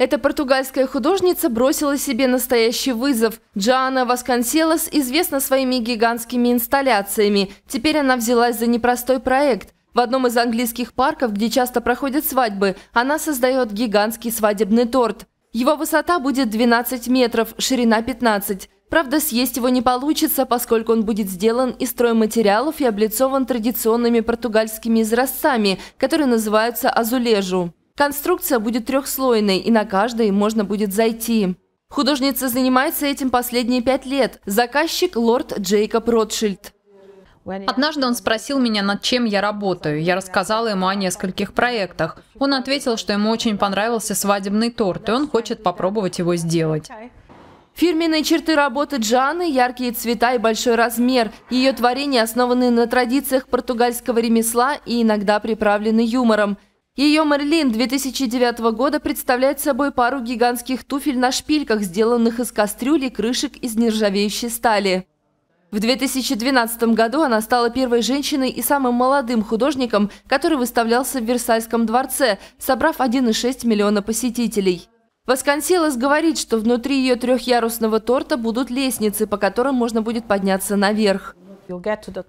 Эта португальская художница бросила себе настоящий вызов. Джоанна Васконселос известна своими гигантскими инсталляциями. Теперь она взялась за непростой проект – в одном из английских парков, где часто проходят свадьбы, она создает гигантский свадебный торт. Его высота будет 12 метров, ширина 15. Правда, съесть его не получится, поскольку он будет сделан из стройматериалов и облицован традиционными португальскими изразцами, которые называются азулежу. Конструкция будет трехслойной, и на каждой можно будет зайти. Художница занимается этим последние пять лет. Заказчик – лорд Джейкоб Ротшильд. Однажды он спросил меня, над чем я работаю. Я рассказала ему о нескольких проектах. Он ответил, что ему очень понравился свадебный торт, и он хочет попробовать его сделать. Фирменные черты работы Джаны – яркие цвета и большой размер. Ее творения основаны на традициях португальского ремесла и иногда приправлены юмором – ее Мерлин 2009 года представляет собой пару гигантских туфель на шпильках, сделанных из кастрюли и крышек из нержавеющей стали. В 2012 году она стала первой женщиной и самым молодым художником, который выставлялся в Версальском дворце, собрав 1,6 миллиона посетителей. Восконсилос говорит, что внутри ее трехъярусного торта будут лестницы, по которым можно будет подняться наверх.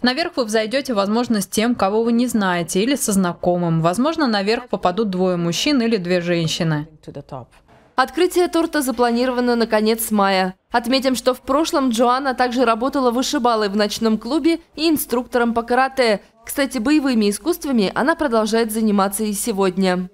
Наверх вы взойдете, возможно, с тем, кого вы не знаете, или со знакомым. Возможно, наверх попадут двое мужчин или две женщины. Открытие торта запланировано на конец мая. Отметим, что в прошлом Джоанна также работала вышибалой в ночном клубе и инструктором по карате. Кстати, боевыми искусствами она продолжает заниматься и сегодня.